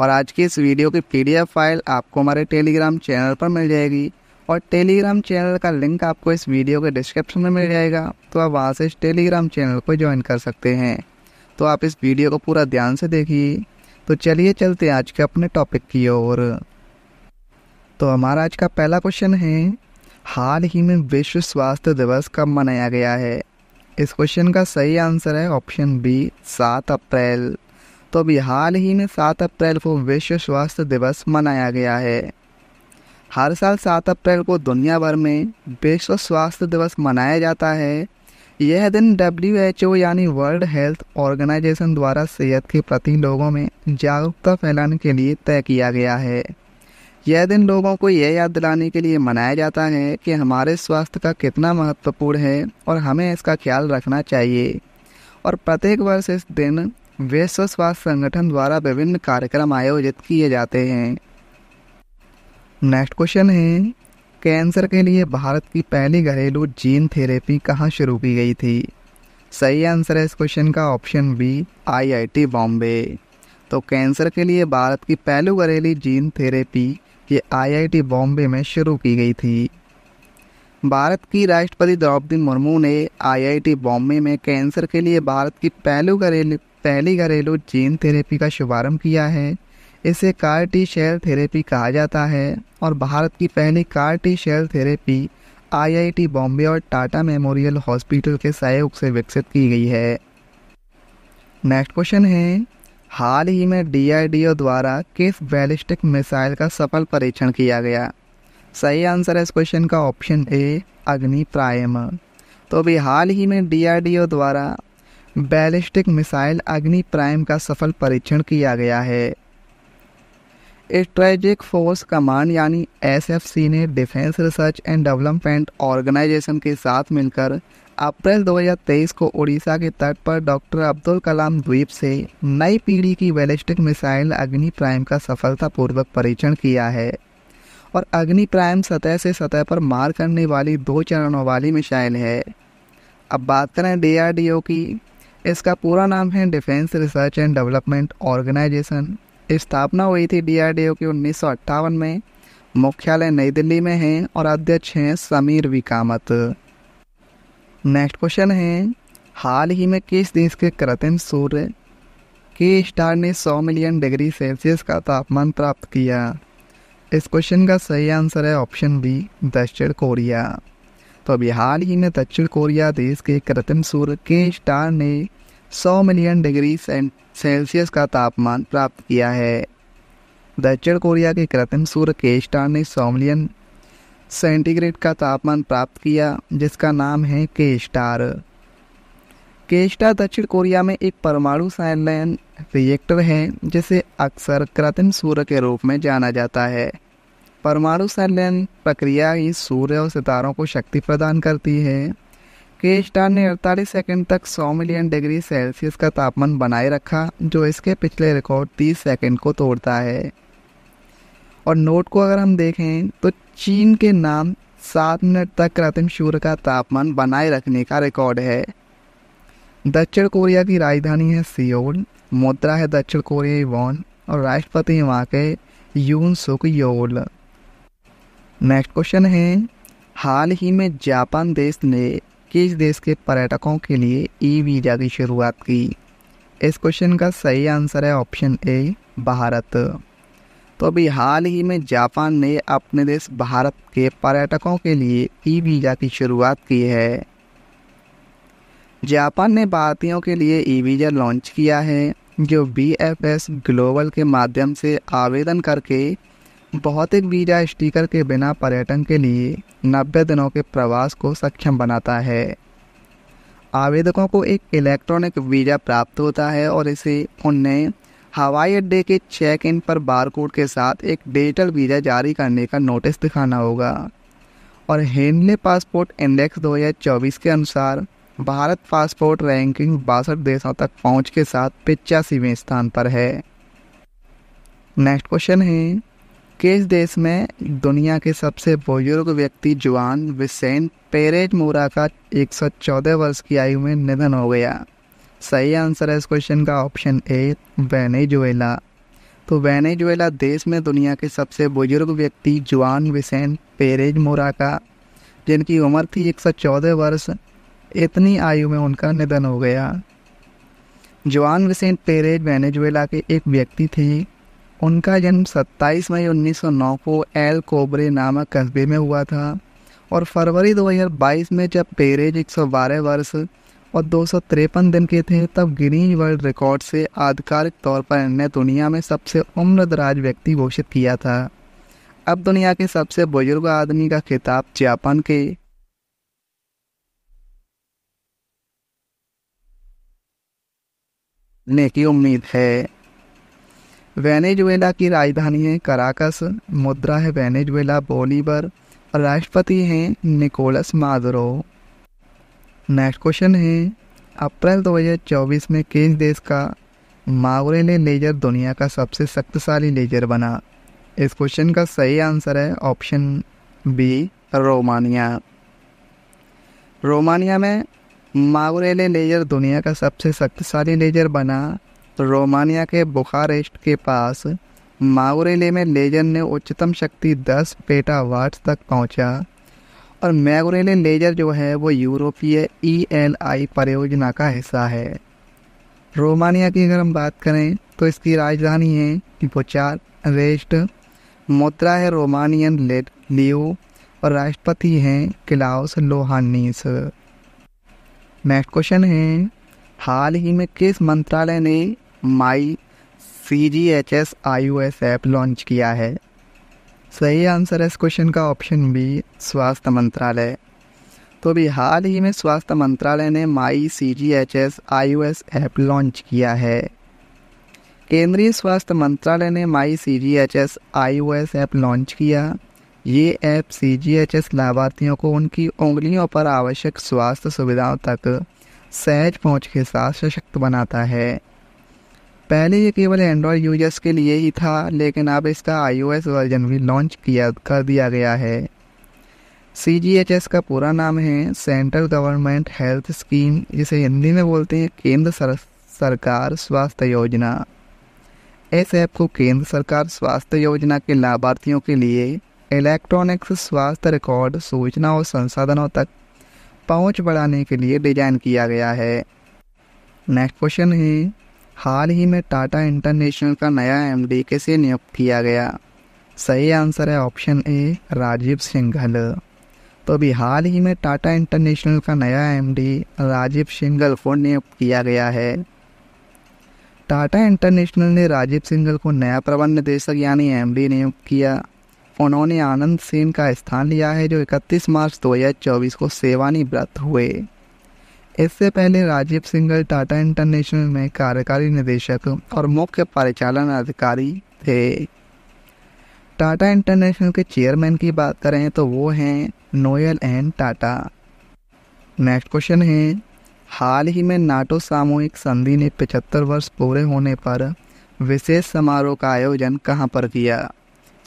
और आज की इस वीडियो की पीडीएफ फाइल आपको हमारे टेलीग्राम चैनल पर मिल जाएगी और टेलीग्राम चैनल का लिंक आपको इस वीडियो के डिस्क्रिप्शन में मिल जाएगा तो आप वहाँ से इस टेलीग्राम चैनल को ज्वाइन कर सकते हैं तो आप इस वीडियो को पूरा ध्यान से देखिए तो चलिए चलते आज के अपने टॉपिक की ओर तो हमारा आज का पहला क्वेश्चन है हाल ही में विश्व स्वास्थ्य दिवस कब मनाया गया है इस क्वेश्चन का सही आंसर है ऑप्शन बी सात अप्रैल तो अभी हाल ही में सात अप्रैल को विश्व स्वास्थ्य दिवस मनाया गया है हर साल सात अप्रैल को दुनिया भर में विश्व स्वास्थ्य दिवस मनाया जाता है यह दिन डब्ल्यू एच ओ यानी वर्ल्ड हेल्थ ऑर्गेनाइजेशन द्वारा सेहत के प्रति लोगों में जागरूकता फैलाने के लिए तय किया गया है यह दिन लोगों को यह याद दिलाने के लिए मनाया जाता है कि हमारे स्वास्थ्य का कितना महत्वपूर्ण है और हमें इसका ख्याल रखना चाहिए और प्रत्येक वर्ष इस दिन विश्व स्वास्थ्य संगठन द्वारा विभिन्न कार्यक्रम आयोजित किए जाते हैं नेक्स्ट क्वेश्चन है कैंसर के लिए भारत की पहली घरेलू जीन थेरेपी कहाँ शुरू की गई थी सही आंसर है इस क्वेश्चन का ऑप्शन बी आईआईटी बॉम्बे तो कैंसर के लिए भारत की पहली घरेलू जीन थेरेपी ये आईआईटी बॉम्बे में शुरू की गई थी भारत की राष्ट्रपति द्रौपदी मुर्मू ने आईआईटी बॉम्बे में कैंसर के लिए भारत की पहली घरेलू पहली घरेलू जीन थेरेपी का शुभारंभ किया है इसे कार टी शेल थेरेपी कहा जाता है और भारत की पहली CAR T cell therapy IIT Bombay और टाटा मेमोरियल हॉस्पिटल के सहयोग से विकसित की गई है नेक्स्ट क्वेश्चन है हाल ही में डीआरडीओ द्वारा किस बैलिस्टिक मिसाइल का सफल परीक्षण किया गया सही आंसर है इस क्वेश्चन का ऑप्शन ए अग्नि प्रायम तो अभी हाल ही में डीआरडीओ द्वारा बैलिस्टिक मिसाइल अग्नि प्राइम का सफल परीक्षण किया गया है स्ट्रेटिक फोर्स कमांड यानी सी ने Defence Research and Development Organisation के साथ मिलकर अप्रैल 2023 को उड़ीसा के तट पर डॉक्टर अब्दुल कलाम द्वीप से नई पीढ़ी की बैलिस्टिक मिसाइल अग्नि प्राइम का सफलतापूर्वक परीक्षण किया है और अग्नि प्राइम सतह से सतह पर मार करने वाली दो चरणों वाली मिसाइल है अब बात करें डीआरडीओ की इसका पूरा नाम है Defence Research and Development Organisation स्थापना हुई थी डीआरडीओ की उन्नीस में मुख्यालय नई दिल्ली में है और अध्यक्ष हैं समीर विकामत नेक्स्ट क्वेश्चन है हाल ही में किस देश के कृत्रिम सूर्य के स्टार ने 100 मिलियन डिग्री सेल्सियस का तापमान प्राप्त किया इस क्वेश्चन का सही आंसर है ऑप्शन बी दक्षिण कोरिया तो अभी हाल ही में दक्षिण कोरिया देश के कृत्रिम सूर्य के स्टार ने 100 मिलियन डिग्री सेल्सियस का तापमान प्राप्त किया है दक्षिण कोरिया के कृत्रिम सूर्य के स्टार ने 100 मिलियन सेंटीग्रेड का तापमान प्राप्त किया जिसका नाम है के स्टार के स्टार दक्षिण कोरिया में एक परमाणु साइनलाइन रिएक्टर है जिसे अक्सर कृत्रिम सूर्य के रूप में जाना जाता है परमाणु संलयन प्रक्रिया ही सूर्य और सितारों को शक्ति प्रदान करती है के स्टार ने अड़तालीस सेकेंड तक 100 मिलियन डिग्री सेल्सियस का तापमान बनाए रखा जो इसके पिछले रिकॉर्ड 30 सेकेंड को तोड़ता है और नोट को अगर हम देखें तो चीन के नाम सात मिनट तक कृत्रिम सूर्य का तापमान बनाए रखने का रिकॉर्ड है दक्षिण कोरिया की राजधानी है सियोल मुद्रा है दक्षिण कोरिया वॉन और राष्ट्रपति वहाँ के यून सुक योल नेक्स्ट क्वेश्चन है हाल ही में जापान देश ने किस देश के पर्यटकों के लिए ई वीज़ा की शुरुआत की इस क्वेश्चन का सही आंसर है ऑप्शन ए भारत तो अभी हाल ही में जापान ने अपने देश भारत के पर्यटकों के लिए ई वीज़ा की शुरुआत की है जापान ने भारतीयों के लिए ई वीज़ा लॉन्च किया है जो बी एफ एस ग्लोबल के माध्यम से आवेदन करके भौतिक वीजा स्टिकर के बिना पर्यटन के लिए नब्बे दिनों के प्रवास को सक्षम बनाता है आवेदकों को एक इलेक्ट्रॉनिक वीज़ा प्राप्त होता है और इसे उन्हें हवाई अड्डे के चेक इन पर बारकोड के साथ एक डिजिटल वीज़ा जारी करने का नोटिस दिखाना होगा और हेनले पासपोर्ट इंडेक्स 2024 के अनुसार भारत पासपोर्ट रैंकिंग बासठ देशों तक पहुंच के साथ पिचासीवें स्थान पर है नेक्स्ट क्वेश्चन है किस देश में दुनिया के सबसे बुजुर्ग व्यक्ति जुआन विसेन पेरेज मोरा का 114 वर्ष की आयु में निधन हो गया सही आंसर है इस क्वेश्चन का ऑप्शन ए वेनेजुएला तो वेनेजुएला देश में दुनिया के सबसे बुजुर्ग व्यक्ति जुआन विसेन पेरेज मोरा का जिनकी उम्र थी 114 वर्ष इतनी आयु में उनका निधन हो गया जुआन विसेंट पेरेज वेनेजुएला के एक व्यक्ति थे उनका जन्म 27 मई 1909 को एल कोबरे नामक कस्बे में हुआ था और फरवरी 2022 में जब पेरेज 112 वर्ष और दो दिन के थे तब गिनीज वर्ल्ड रिकॉर्ड से आधिकारिक तौर पर इन्हें दुनिया में सबसे उम्रदराज व्यक्ति घोषित किया था अब दुनिया के सबसे बुजुर्ग आदमी का खिताब जापान के ने की उम्मीद है वेनेजुएला की राजधानी है कराकस मुद्रा है वेनेजुएला बोलीबर और राष्ट्रपति हैं निकोलस माजरो नेक्स्ट क्वेश्चन है अप्रैल 2024 में किस देश का मावरे ने लेजर दुनिया का सबसे शक्तिशाली लेजर बना इस क्वेश्चन का सही आंसर है ऑप्शन बी रोमानिया रोमानिया में मावरेले लेजर दुनिया का सबसे शक्तिशाली लेजर बना रोमानिया के बुखारेस्ट के पास माउरेले में लेजर ने उच्चतम शक्ति 10 पेटा वाट्स तक पहुंचा और मैगोरेले लेजर जो है वो यूरोपीय ई एल आई परियोजना का हिस्सा है रोमानिया की अगर हम बात करें तो इसकी राजधानी है बुचार रेस्ट मुद्रा है रोमानियन लेट लियो और राष्ट्रपति हैं क्लाउस लोहानीस नेक्स्ट क्वेश्चन है हाल ही में किस मंत्रालय ने my C G H S I O S app launch किया है सही आंसर है इस क्वेश्चन का ऑप्शन बी स्वास्थ्य मंत्रालय तो भी हाल ही में स्वास्थ्य मंत्रालय ने my C G H S I O S app launch किया है केंद्रीय स्वास्थ्य मंत्रालय ने my C G H S I O S app launch किया ये app C G H S लाभार्थियों को उनकी उंगलियों पर आवश्यक स्वास्थ्य सुविधाओं तक सहज पहुंच के साथ सशक्त बनाता है पहले ये केवल एंड्रॉयड यूजर्स के लिए ही था लेकिन अब इसका आई वर्जन भी लॉन्च किया कर दिया गया है सी का पूरा नाम है सेंट्रल गवर्नमेंट हेल्थ स्कीम जिसे हिंदी में बोलते हैं केंद्र सर, सरकार स्वास्थ्य योजना इस ऐप को केंद्र सरकार स्वास्थ्य योजना के लाभार्थियों के लिए इलेक्ट्रॉनिक्स स्वास्थ्य रिकॉर्ड सूचना और संसाधनों तक पहुंच बढ़ाने के लिए डिजाइन किया गया है नेक्स्ट क्वेश्चन है हाल ही में टाटा इंटरनेशनल का नया एमडी कैसे नियुक्त किया गया सही आंसर है ऑप्शन ए राजीव सिंघल तो अभी हाल ही में टाटा इंटरनेशनल का नया डी राजीव सिंघल को नियुक्त किया गया है टाटा इंटरनेशनल ने राजीव सिंघल को नया प्रबंध निदेशक यानी डी नियुक्त किया उन्होंने आनंद सेन का स्थान लिया है जो 31 मार्च 2024 को सेवानिवृत्त हुए इससे पहले राजीव सिंगल टाटा इंटरनेशनल में कार्यकारी निदेशक और मुख्य परिचालन अधिकारी थे टाटा इंटरनेशनल के चेयरमैन की बात करें तो वो हैं Noel and Tata next question है हाल ही में नाटो सामूहिक संधि ने 75 वर्ष पूरे होने पर विशेष समारोह का आयोजन कहाँ पर किया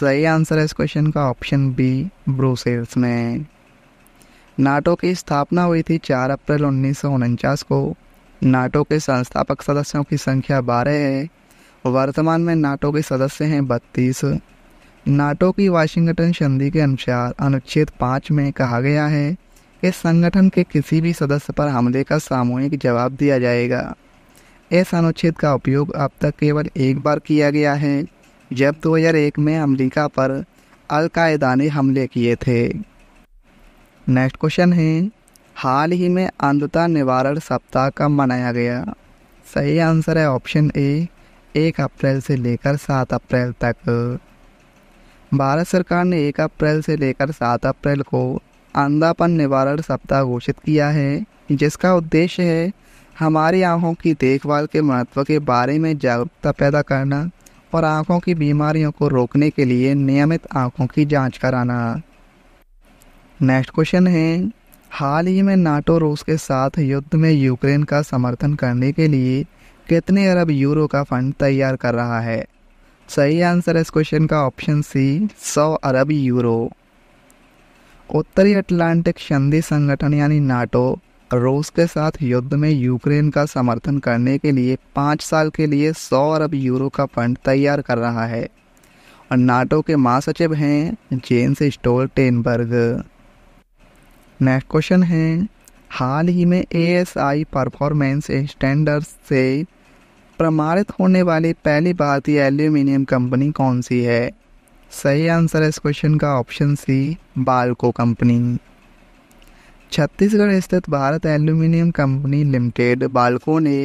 सही आंसर है इस क्वेश्चन का ऑप्शन बी ब्रूसेल्स में नाटो की स्थापना हुई थी 4 अप्रैल उन्नीस को नाटो के संस्थापक सदस्यों की संख्या बारह है वर्तमान में नाटो के सदस्य हैं बत्तीस नाटो की वाशिंगटन संधि के अनुसार अनुच्छेद पाँच में कहा गया है कि संगठन के किसी भी सदस्य पर हमले का सामूहिक जवाब दिया जाएगा इस अनुच्छेद का उपयोग अब तक केवल एक बार किया गया है जब 2001 में अमेरिका पर अलकायदा ने हमले किए थे नेक्स्ट क्वेश्चन है हाल ही में अंधता निवारण सप्ताह कब मनाया गया सही आंसर है ऑप्शन ए एक अप्रैल से लेकर सात अप्रैल तक भारत सरकार ने एक अप्रैल से लेकर सात अप्रैल को अंधापन निवारण सप्ताह घोषित किया है जिसका उद्देश्य है हमारी आँखों की देखभाल के महत्व के बारे में जागरूकता पैदा करना और आँखों की बीमारियों को रोकने के लिए नियमित आँखों की जांच कराना नेक्स्ट क्वेश्चन है हाल ही में नाटो रूस के साथ युद्ध में यूक्रेन का समर्थन करने के लिए कितने अरब यूरो का फंड तैयार कर रहा है सही आंसर है इस क्वेश्चन का ऑप्शन सी सौ अरब यूरो उत्तरी अटलांटिक संधि संगठन यानी नाटो रूस के साथ युद्ध में यूक्रेन का समर्थन करने के लिए पाँच साल के लिए सौ अरब यूरो का फंड तैयार कर रहा है और नाटो के महासचिव हैं Jens Stoltenberg next question है हाल ही में A S I performance standard से प्रमाणित होने वाली पहली भारतीय एल्यूमिनियम कंपनी कौन सी है सही आंसर इस क्वेश्चन का option C BALCO company Chhattisgarh स्थित Bharat aluminium company limited BALCO ने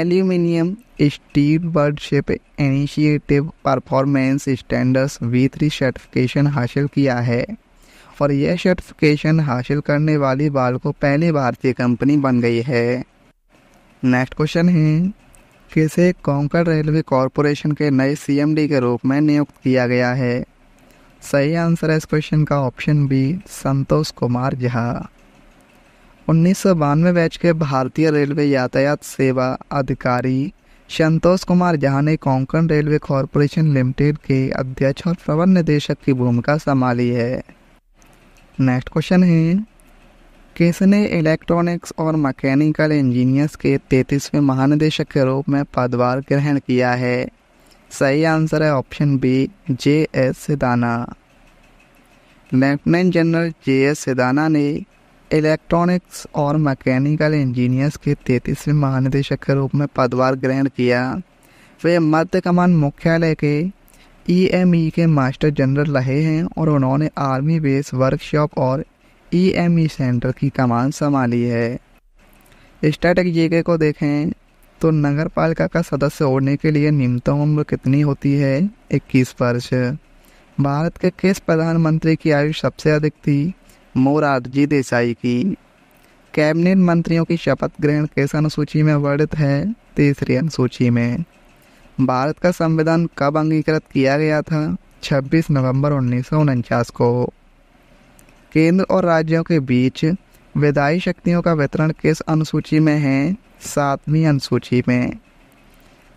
aluminium stewardship initiative performance standards V three certification हासिल किया है और यह सर्टिफिकेशन हासिल करने वाली को पहली भारतीय कंपनी बन गई है नेक्स्ट क्वेश्चन है किसे कोंकण रेलवे कॉरपोरेशन के नए सीएमडी के रूप में नियुक्त किया गया है सही आंसर है इस क्वेश्चन का ऑप्शन बी संतोष कुमार झा उन्नीस सौ बानवे बैच के भारतीय रेलवे यातायात सेवा अधिकारी संतोष कुमार झा ने कोंकण रेलवे कॉरपोरेशन लिमिटेड के अध्यक्ष और प्रबंध निदेशक की भूमिका संभाली है नेक्स्ट क्वेश्चन है किसने इलेक्ट्रॉनिक्स और मैकेनिकल इंजीनियर्स के तैतीसवें महानिदेशक के रूप में पदभार ग्रहण किया है सही आंसर है option B J S Sidana lieutenant general J S Sidana ने इलेक्ट्रॉनिक्स और मैकेनिकल इंजीनियर्स के तैतीसवें महानिदेशक के रूप में पदभार ग्रहण किया वे मध्य कमान मुख्यालय के ई e e के मास्टर जनरल रहे हैं और उन्होंने आर्मी बेस वर्कशॉप और ई e सेंटर की कमान संभाली है स्टैटिक जीके को देखें तो नगर पालिका का सदस्य होने के लिए न्यूनतम उम्र कितनी होती है इक्कीस वर्ष भारत के किस प्रधानमंत्री की आयु सबसे अधिक थी मोरारजी देसाई की कैबिनेट मंत्रियों की शपथ ग्रहण किस अनुसूची में वर्णित है तीसरी अनुसूची में भारत का संविधान कब अंगीकृत किया गया था 26 नवंबर उन्नीस को केंद्र और राज्यों के बीच विधायी शक्तियों का वितरण किस अनुसूची में है सातवीं अनुसूची में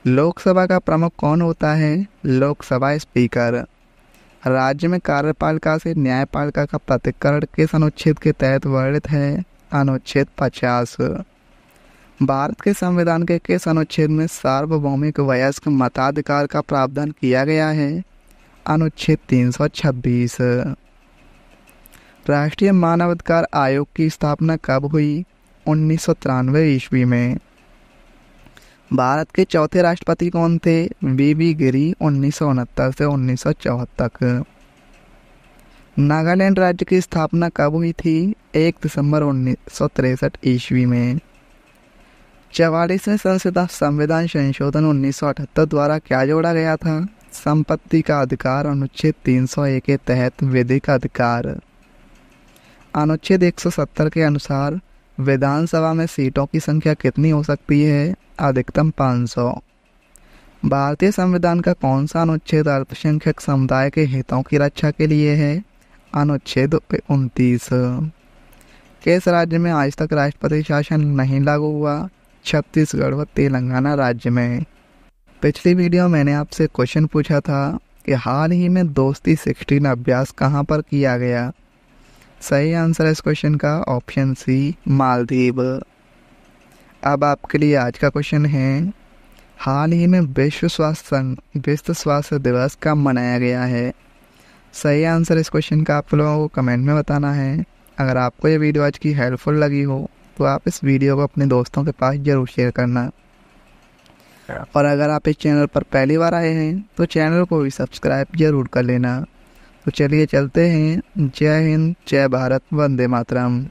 लोकसभा का प्रमुख कौन होता है लोकसभा स्पीकर राज्य में कार्यपालिका से न्यायपालिका का प्रतिकरण किस अनुच्छेद के तहत वर्णित है अनुच्छेद पचास भारत के संविधान के किस अनुच्छेद में सार्वभौमिक वयस्क मताधिकार का प्रावधान किया गया है अनुच्छेद 326 राष्ट्रीय मानवाधिकार आयोग की स्थापना कब हुई उन्नीस ईस्वी में भारत के चौथे राष्ट्रपति कौन थे वी वी गिरी उन्नीस से उन्नीस तक नागालैंड राज्य की स्थापना कब हुई थी एक दिसंबर उन्नीस ईस्वी में चवालीसवें संसद संविधान संशोधन उन्नीस द्वारा क्या जोड़ा गया था संपत्ति का अधिकार अनुच्छेद 301 के तहत विधिक अधिकार अनुच्छेद 170 के अनुसार विधानसभा में सीटों की संख्या कितनी हो सकती है अधिकतम 500। भारतीय संविधान का कौन सा अनुच्छेद अल्पसंख्यक समुदाय के हितों की रक्षा के लिए है अनुच्छेद उनतीस किस राज्य में आज तक राष्ट्रपति शासन नहीं लागू हुआ छत्तीसगढ़ व तेलंगाना राज्य में पिछली वीडियो मैंने आपसे क्वेश्चन पूछा था कि हाल ही में दोस्ती सिक्सटीन अभ्यास कहाँ पर किया गया सही आंसर है इस क्वेश्चन का ऑप्शन सी मालदीव अब आपके लिए आज का क्वेश्चन है हाल ही में विश्व स्वास्थ्य संघ विश्व स्वास्थ्य दिवस कब मनाया गया है सही आंसर इस क्वेश्चन का आप लोगों को कमेंट में बताना है अगर आपको ये वीडियो आज की हेल्पफुल लगी हो तो आप इस वीडियो को अपने दोस्तों के पास ज़रूर शेयर करना और अगर आप इस चैनल पर पहली बार आए हैं तो चैनल को भी सब्सक्राइब ज़रूर कर लेना तो चलिए चलते हैं जय हिंद जय भारत वंदे मातरम